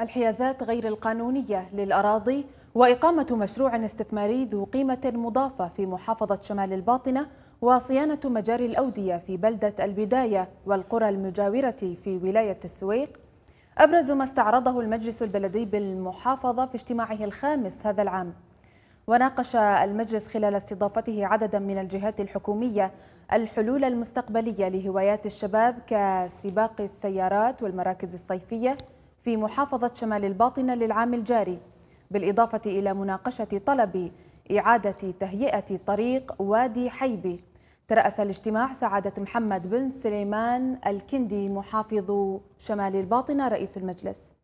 الحيازات غير القانونية للأراضي وإقامة مشروع استثماري ذو قيمة مضافة في محافظة شمال الباطنة وصيانة مجاري الأودية في بلدة البداية والقرى المجاورة في ولاية السويق أبرز ما استعرضه المجلس البلدي بالمحافظة في اجتماعه الخامس هذا العام وناقش المجلس خلال استضافته عددا من الجهات الحكومية الحلول المستقبلية لهوايات الشباب كسباق السيارات والمراكز الصيفية في محافظة شمال الباطنة للعام الجاري بالإضافة إلى مناقشة طلب إعادة تهيئة طريق وادي حيبي ترأس الاجتماع سعادة محمد بن سليمان الكندي محافظ شمال الباطنة رئيس المجلس